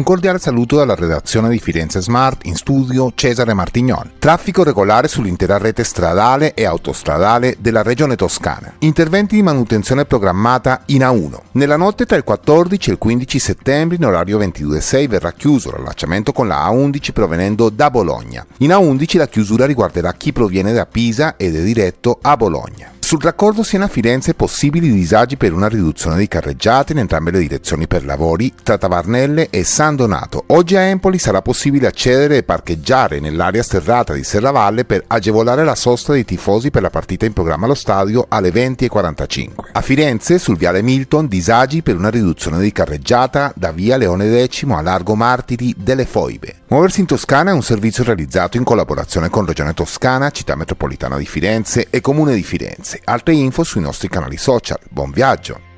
Un cordiale saluto dalla redazione di Firenze Smart, in studio Cesare Martignon. Traffico regolare sull'intera rete stradale e autostradale della regione toscana. Interventi di manutenzione programmata in A1. Nella notte tra il 14 e il 15 settembre in orario 22.6 verrà chiuso l'allacciamento con la A11 provenendo da Bologna. In A11 la chiusura riguarderà chi proviene da Pisa ed è diretto a Bologna. Sul raccordo Siena-Firenze possibili disagi per una riduzione di carreggiate in entrambe le direzioni per lavori tra Tavarnelle e San Donato. Oggi a Empoli sarà possibile accedere e parcheggiare nell'area sterrata di Serravalle per agevolare la sosta dei tifosi per la partita in programma allo stadio alle 20.45. A Firenze, sul viale Milton, disagi per una riduzione di carreggiata da via Leone X a Largo Martiri delle Foibe. Muoversi in Toscana è un servizio realizzato in collaborazione con Regione Toscana, Città Metropolitana di Firenze e Comune di Firenze altre info sui nostri canali social. Buon viaggio!